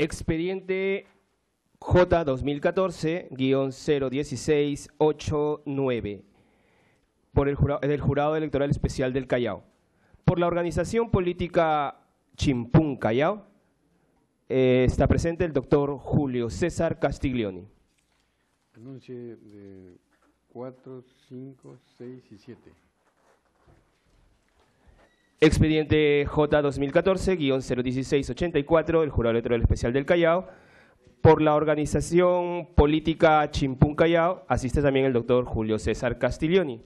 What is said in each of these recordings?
Expediente J 2014-01689 por el jurado, del Jurado Electoral Especial del Callao. Por la organización política Chimpún Callao eh, está presente el doctor Julio César Castiglioni. Anuncie de 4, 5, 6 y 7. Expediente J 2014-01684, el Jurado Electoral Especial del Callao, por la organización política Chimpún Callao, asiste también el doctor Julio César Castiglioni.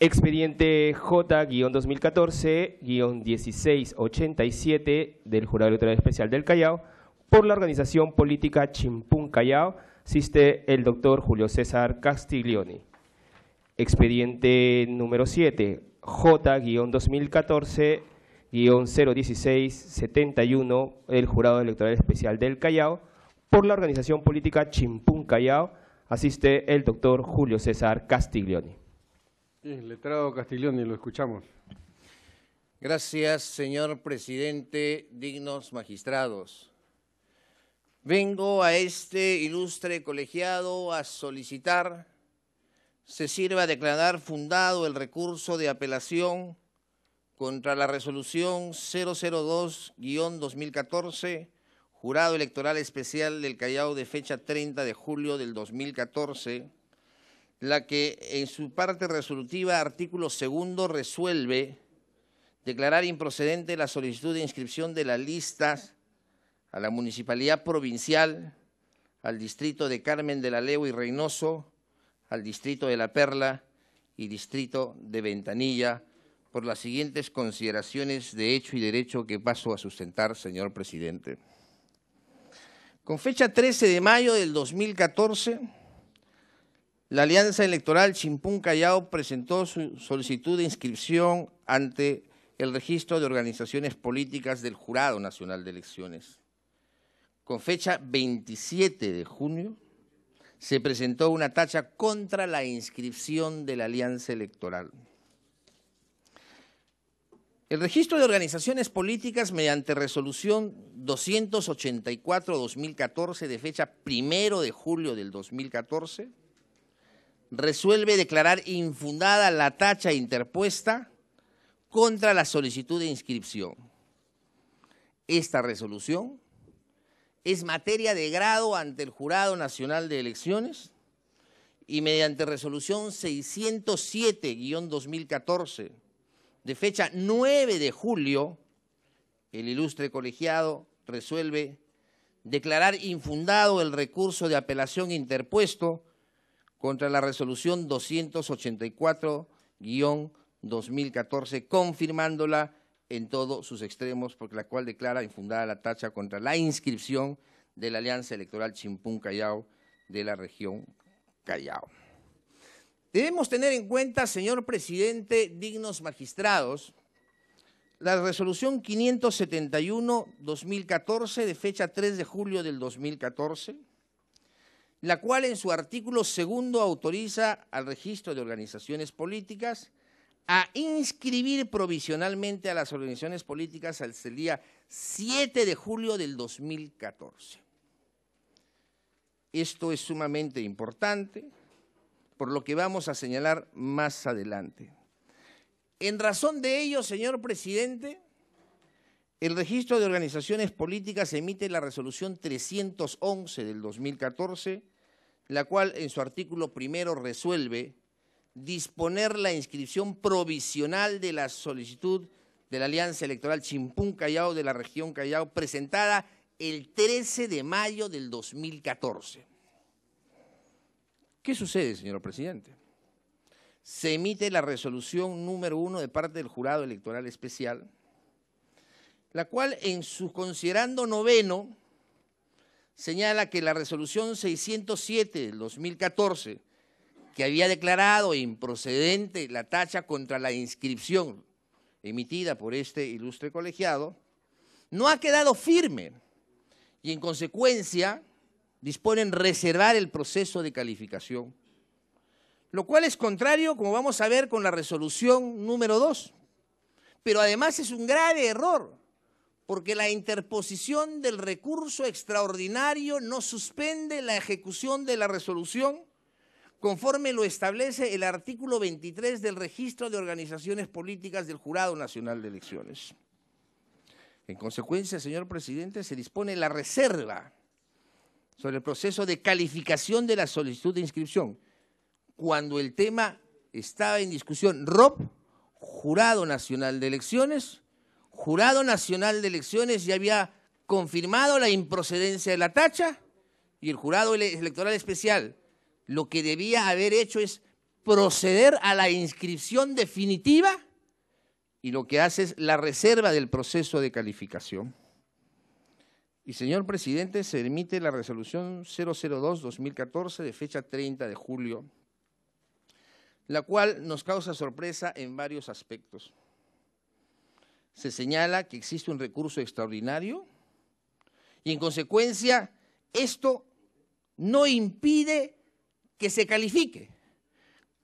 Expediente J-2014-1687 del Jurado Electoral Especial del Callao, por la organización política Chimpún Callao, asiste el doctor Julio César Castiglioni. Expediente número 7, J-2014-01671 el Jurado Electoral Especial del Callao por la organización política Chimpún Callao. Asiste el doctor Julio César Castiglioni. letrado Castiglioni, lo escuchamos. Gracias, señor presidente, dignos magistrados. Vengo a este ilustre colegiado a solicitar se sirve a declarar fundado el recurso de apelación contra la resolución 002-2014, Jurado Electoral Especial del Callao de fecha 30 de julio del 2014, la que en su parte resolutiva, artículo segundo, resuelve declarar improcedente la solicitud de inscripción de las listas a la Municipalidad Provincial, al Distrito de Carmen de la Leo y Reynoso, al distrito de La Perla y distrito de Ventanilla por las siguientes consideraciones de hecho y derecho que paso a sustentar, señor presidente. Con fecha 13 de mayo del 2014, la Alianza Electoral Chimpún Callao presentó su solicitud de inscripción ante el registro de organizaciones políticas del Jurado Nacional de Elecciones. Con fecha 27 de junio, se presentó una tacha contra la inscripción de la alianza electoral. El registro de organizaciones políticas mediante resolución 284-2014 de fecha primero de julio del 2014 resuelve declarar infundada la tacha interpuesta contra la solicitud de inscripción. Esta resolución es materia de grado ante el Jurado Nacional de Elecciones y mediante resolución 607-2014 de fecha 9 de julio, el ilustre colegiado resuelve declarar infundado el recurso de apelación interpuesto contra la resolución 284-2014, confirmándola en todos sus extremos, porque la cual declara infundada la tacha contra la inscripción de la Alianza Electoral Chimpún Callao de la región Callao. Debemos tener en cuenta, señor presidente, dignos magistrados, la resolución 571-2014 de fecha 3 de julio del 2014, la cual en su artículo segundo autoriza al registro de organizaciones políticas a inscribir provisionalmente a las organizaciones políticas hasta el día 7 de julio del 2014. Esto es sumamente importante, por lo que vamos a señalar más adelante. En razón de ello, señor presidente, el registro de organizaciones políticas emite la resolución 311 del 2014, la cual en su artículo primero resuelve disponer la inscripción provisional de la solicitud de la Alianza Electoral Chimpún Callao de la región Callao presentada el 13 de mayo del 2014. ¿Qué sucede, señor presidente? Se emite la resolución número uno de parte del Jurado Electoral Especial, la cual en su considerando noveno señala que la resolución 607 del 2014 que había declarado improcedente la tacha contra la inscripción emitida por este ilustre colegiado, no ha quedado firme y en consecuencia disponen reservar el proceso de calificación, lo cual es contrario, como vamos a ver, con la resolución número 2. Pero además es un grave error, porque la interposición del recurso extraordinario no suspende la ejecución de la resolución conforme lo establece el artículo 23 del Registro de Organizaciones Políticas del Jurado Nacional de Elecciones. En consecuencia, señor presidente, se dispone la reserva sobre el proceso de calificación de la solicitud de inscripción, cuando el tema estaba en discusión ROP, Jurado Nacional de Elecciones, Jurado Nacional de Elecciones ya había confirmado la improcedencia de la tacha y el Jurado Electoral Especial lo que debía haber hecho es proceder a la inscripción definitiva y lo que hace es la reserva del proceso de calificación. Y señor presidente, se emite la resolución 002-2014 de fecha 30 de julio, la cual nos causa sorpresa en varios aspectos. Se señala que existe un recurso extraordinario y en consecuencia esto no impide que se califique.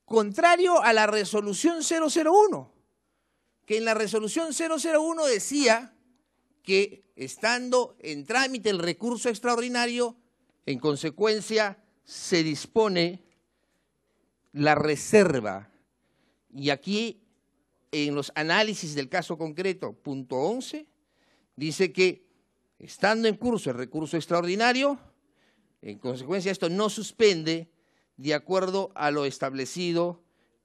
Contrario a la resolución 001, que en la resolución 001 decía que estando en trámite el recurso extraordinario, en consecuencia se dispone la reserva. Y aquí, en los análisis del caso concreto, punto 11, dice que estando en curso el recurso extraordinario, en consecuencia esto no suspende de acuerdo a lo establecido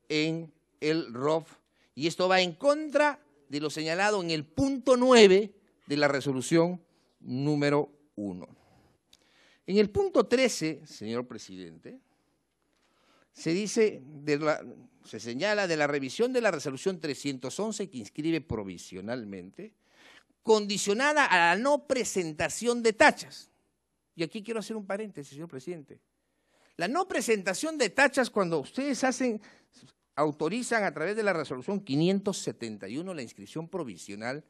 en el ROF. Y esto va en contra de lo señalado en el punto 9 de la resolución número 1. En el punto 13, señor presidente, se dice, se señala de la revisión de la resolución 311 que inscribe provisionalmente, condicionada a la no presentación de tachas. Y aquí quiero hacer un paréntesis, señor presidente. La no presentación de tachas cuando ustedes hacen, autorizan a través de la resolución 571 la inscripción provisional,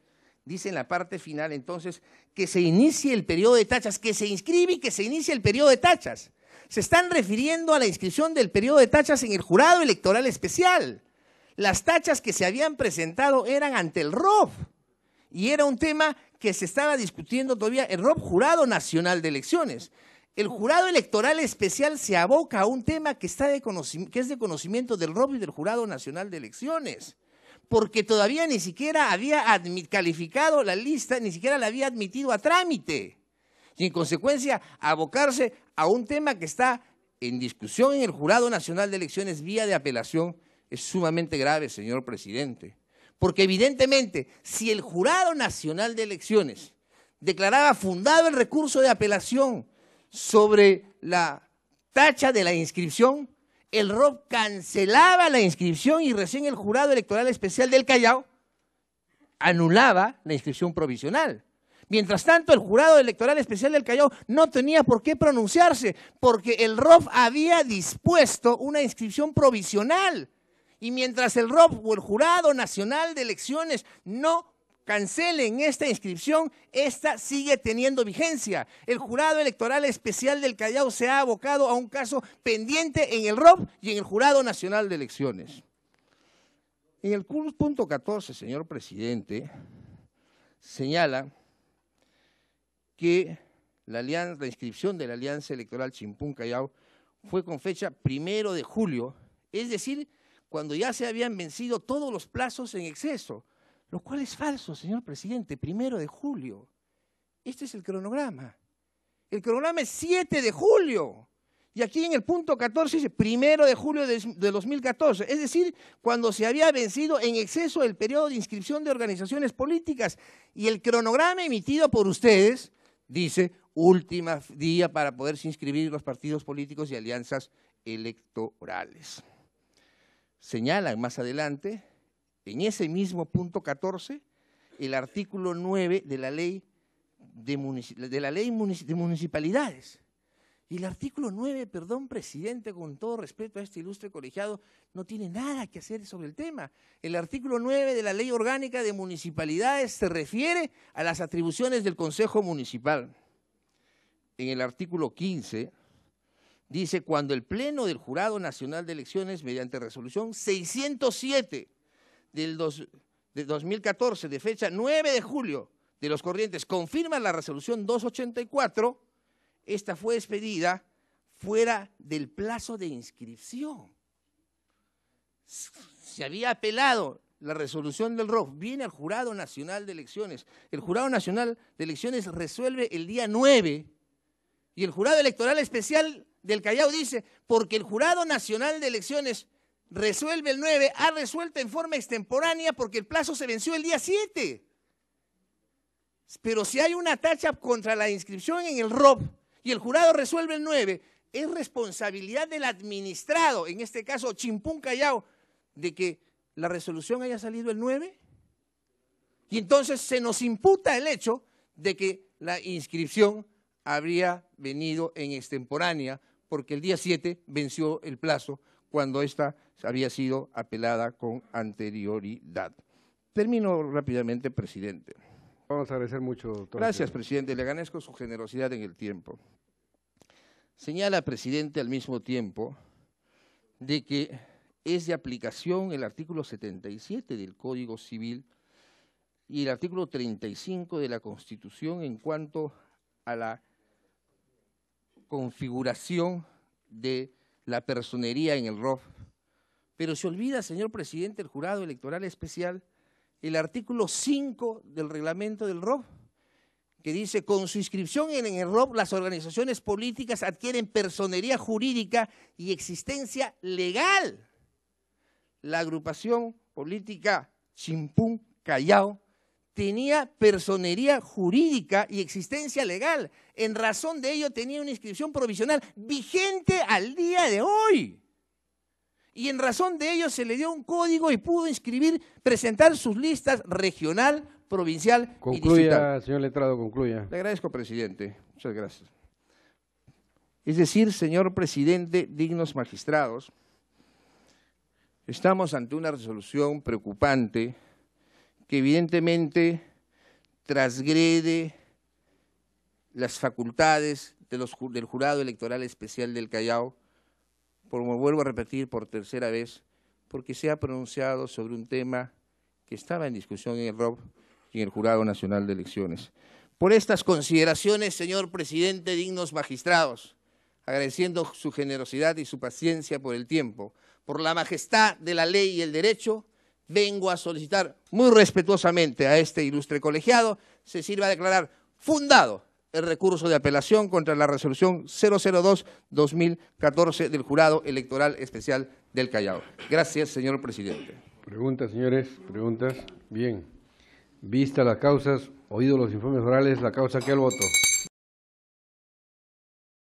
dice en la parte final entonces que se inicie el periodo de tachas, que se inscribe y que se inicie el periodo de tachas. Se están refiriendo a la inscripción del periodo de tachas en el jurado electoral especial. Las tachas que se habían presentado eran ante el ROF y era un tema que se estaba discutiendo todavía el ROP Jurado Nacional de Elecciones el jurado electoral especial se aboca a un tema que, está de que es de conocimiento del ROP y del Jurado Nacional de Elecciones, porque todavía ni siquiera había calificado la lista, ni siquiera la había admitido a trámite. Y en consecuencia, abocarse a un tema que está en discusión en el Jurado Nacional de Elecciones vía de apelación es sumamente grave, señor presidente. Porque evidentemente, si el Jurado Nacional de Elecciones declaraba fundado el recurso de apelación, sobre la tacha de la inscripción, el ROP cancelaba la inscripción y recién el jurado electoral especial del Callao anulaba la inscripción provisional. Mientras tanto, el jurado electoral especial del Callao no tenía por qué pronunciarse, porque el ROF había dispuesto una inscripción provisional. Y mientras el ROF o el Jurado Nacional de Elecciones no cancelen esta inscripción, esta sigue teniendo vigencia. El jurado electoral especial del Callao se ha abocado a un caso pendiente en el ROP y en el Jurado Nacional de Elecciones. En el punto 14, señor presidente, señala que la, la inscripción de la Alianza Electoral Chimpún-Callao fue con fecha primero de julio, es decir, cuando ya se habían vencido todos los plazos en exceso lo cual es falso, señor presidente, primero de julio. Este es el cronograma. El cronograma es 7 de julio. Y aquí en el punto 14 dice, primero de julio de, 2014, es decir, cuando se había vencido en exceso el periodo de inscripción de organizaciones políticas. Y el cronograma emitido por ustedes dice, último día para poderse inscribir los partidos políticos y alianzas electorales. Señalan más adelante en ese mismo punto 14, el artículo 9 de la ley de, municipalidades. Y el artículo 9, perdón, presidente, con todo respeto a este ilustre colegiado, no tiene nada que hacer sobre el tema. El artículo 9 de la Ley Orgánica de Municipalidades se refiere a las atribuciones del Consejo Municipal. En el artículo 15 dice, cuando el Pleno del Jurado Nacional de Elecciones, mediante resolución 607 del de 2014 de fecha 9 de julio de los corrientes confirma la resolución 284, esta fue expedida fuera del plazo de inscripción. Se había apelado la resolución del ROF, viene al Jurado Nacional de Elecciones. El Jurado Nacional de Elecciones resuelve el día 9 y el Jurado Electoral Especial del Callao dice, porque el Jurado Nacional de Elecciones resuelve el 9, ha resuelto en forma extemporánea porque el plazo se venció el día 7. Pero si hay una tacha contra la inscripción en el ROP y el jurado resuelve el 9, es responsabilidad del administrado, en este caso Chimpún Callao, de que la resolución haya salido el 9. Y entonces se nos imputa el hecho de que la inscripción habría venido en extemporánea porque el día 7 venció el plazo cuando ésta había sido apelada con anterioridad. Termino rápidamente, presidente. Vamos a agradecer mucho, doctor. Gracias, presidente. Le agradezco su generosidad en el tiempo. Señala, presidente, al mismo tiempo, de que es de aplicación el artículo 77 del Código Civil y el artículo 35 de la Constitución en cuanto a la configuración de la personería en el ROF. Pero se olvida, señor presidente el Jurado Electoral Especial, el artículo 5 del reglamento del ROF, que dice, con su inscripción en el ROP, las organizaciones políticas adquieren personería jurídica y existencia legal. La agrupación política Chimpún Callao tenía personería jurídica y existencia legal. En razón de ello tenía una inscripción provisional vigente al día de hoy. Y en razón de ello se le dio un código y pudo inscribir, presentar sus listas regional, provincial concluya, y señor letrado, concluya. Le agradezco, presidente. Muchas gracias. Es decir, señor presidente, dignos magistrados, estamos ante una resolución preocupante que evidentemente transgrede las facultades del Jurado Electoral Especial del Callao, como vuelvo a repetir por tercera vez, porque se ha pronunciado sobre un tema que estaba en discusión en el ROB y en el Jurado Nacional de Elecciones. Por estas consideraciones, señor presidente, dignos magistrados, agradeciendo su generosidad y su paciencia por el tiempo, por la majestad de la ley y el derecho, vengo a solicitar muy respetuosamente a este ilustre colegiado se sirva a declarar fundado el recurso de apelación contra la resolución 002-2014 del Jurado Electoral Especial del Callao. Gracias, señor presidente. Preguntas, señores, preguntas. Bien. Vista las causas, oído los informes orales, la causa que el voto.